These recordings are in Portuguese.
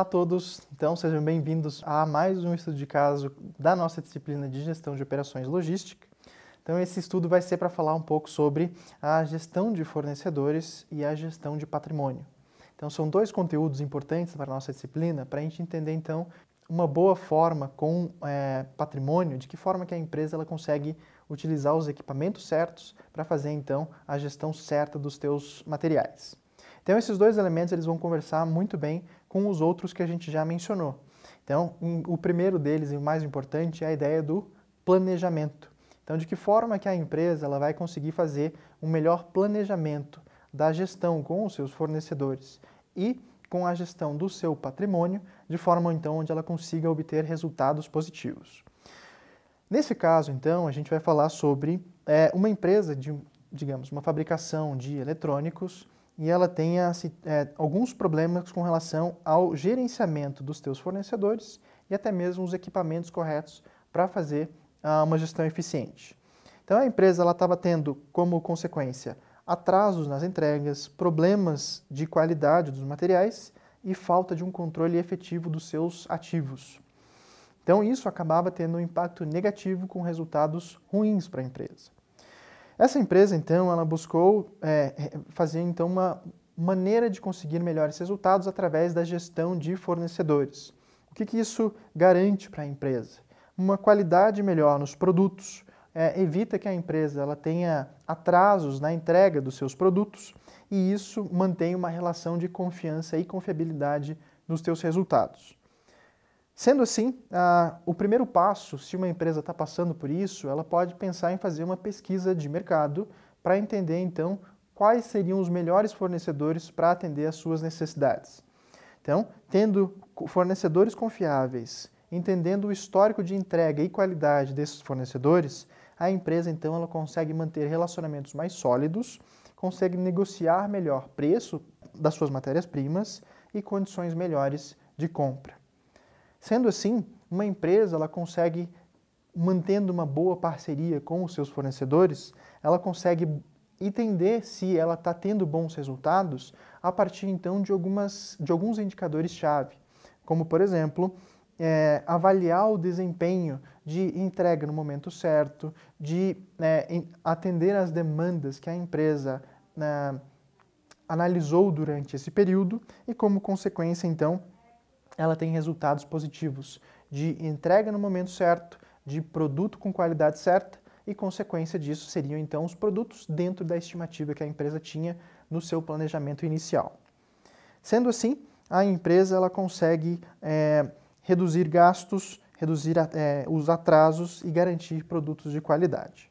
Olá a todos, então sejam bem-vindos a mais um estudo de caso da nossa disciplina de gestão de operações logística. Então esse estudo vai ser para falar um pouco sobre a gestão de fornecedores e a gestão de patrimônio. Então são dois conteúdos importantes para a nossa disciplina para a gente entender então uma boa forma com é, patrimônio, de que forma que a empresa ela consegue utilizar os equipamentos certos para fazer então a gestão certa dos teus materiais. Então esses dois elementos eles vão conversar muito bem com os outros que a gente já mencionou. Então, um, o primeiro deles e o mais importante é a ideia do planejamento. Então, de que forma que a empresa ela vai conseguir fazer um melhor planejamento da gestão com os seus fornecedores e com a gestão do seu patrimônio, de forma então onde ela consiga obter resultados positivos. Nesse caso, então, a gente vai falar sobre é, uma empresa de, digamos, uma fabricação de eletrônicos e ela tenha assim, é, alguns problemas com relação ao gerenciamento dos teus fornecedores e até mesmo os equipamentos corretos para fazer ah, uma gestão eficiente. Então a empresa ela estava tendo como consequência atrasos nas entregas, problemas de qualidade dos materiais e falta de um controle efetivo dos seus ativos. Então isso acabava tendo um impacto negativo com resultados ruins para a empresa. Essa empresa, então, ela buscou é, é, fazer então uma maneira de conseguir melhores resultados através da gestão de fornecedores. O que, que isso garante para a empresa? Uma qualidade melhor nos produtos, é, evita que a empresa ela tenha atrasos na entrega dos seus produtos e isso mantém uma relação de confiança e confiabilidade nos seus resultados. Sendo assim, ah, o primeiro passo, se uma empresa está passando por isso, ela pode pensar em fazer uma pesquisa de mercado para entender então quais seriam os melhores fornecedores para atender às suas necessidades. Então, tendo fornecedores confiáveis, entendendo o histórico de entrega e qualidade desses fornecedores, a empresa então ela consegue manter relacionamentos mais sólidos, consegue negociar melhor preço das suas matérias-primas e condições melhores de compra. Sendo assim, uma empresa ela consegue, mantendo uma boa parceria com os seus fornecedores, ela consegue entender se ela está tendo bons resultados a partir então de, algumas, de alguns indicadores-chave, como por exemplo, é, avaliar o desempenho de entrega no momento certo, de é, atender às demandas que a empresa né, analisou durante esse período e, como consequência, então, ela tem resultados positivos de entrega no momento certo, de produto com qualidade certa e consequência disso seriam então os produtos dentro da estimativa que a empresa tinha no seu planejamento inicial. Sendo assim, a empresa ela consegue é, reduzir gastos, reduzir é, os atrasos e garantir produtos de qualidade.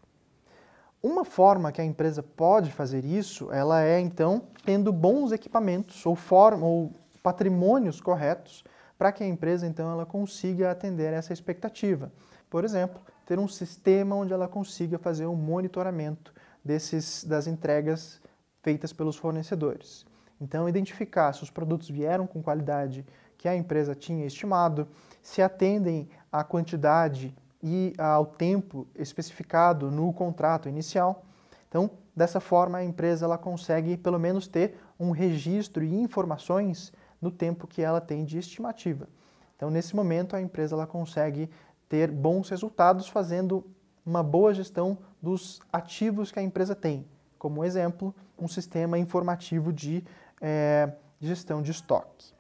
Uma forma que a empresa pode fazer isso, ela é então tendo bons equipamentos ou, forma, ou patrimônios corretos para que a empresa então ela consiga atender essa expectativa. Por exemplo, ter um sistema onde ela consiga fazer um monitoramento desses das entregas feitas pelos fornecedores. Então, identificar se os produtos vieram com qualidade que a empresa tinha estimado, se atendem à quantidade e ao tempo especificado no contrato inicial. Então, dessa forma, a empresa ela consegue pelo menos ter um registro e informações no tempo que ela tem de estimativa. Então, nesse momento, a empresa ela consegue ter bons resultados fazendo uma boa gestão dos ativos que a empresa tem. Como exemplo, um sistema informativo de é, gestão de estoque.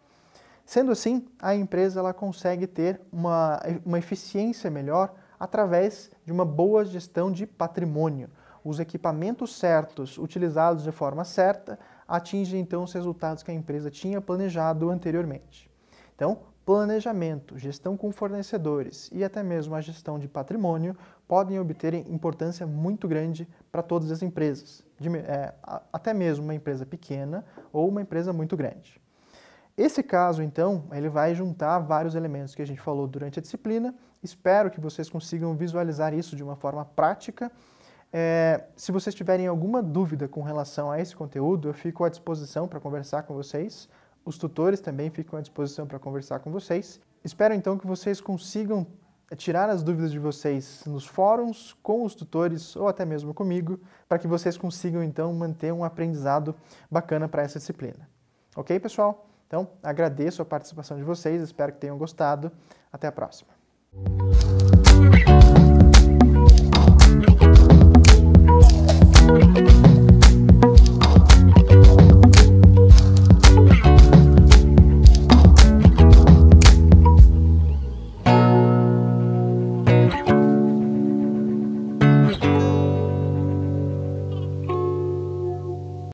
Sendo assim, a empresa ela consegue ter uma, uma eficiência melhor através de uma boa gestão de patrimônio. Os equipamentos certos, utilizados de forma certa, atinge então os resultados que a empresa tinha planejado anteriormente. Então, planejamento, gestão com fornecedores e até mesmo a gestão de patrimônio podem obter importância muito grande para todas as empresas, de, é, até mesmo uma empresa pequena ou uma empresa muito grande. Esse caso, então, ele vai juntar vários elementos que a gente falou durante a disciplina. Espero que vocês consigam visualizar isso de uma forma prática é, se vocês tiverem alguma dúvida com relação a esse conteúdo, eu fico à disposição para conversar com vocês. Os tutores também ficam à disposição para conversar com vocês. Espero então que vocês consigam é, tirar as dúvidas de vocês nos fóruns, com os tutores ou até mesmo comigo, para que vocês consigam então manter um aprendizado bacana para essa disciplina. Ok, pessoal? Então, agradeço a participação de vocês, espero que tenham gostado. Até a próxima!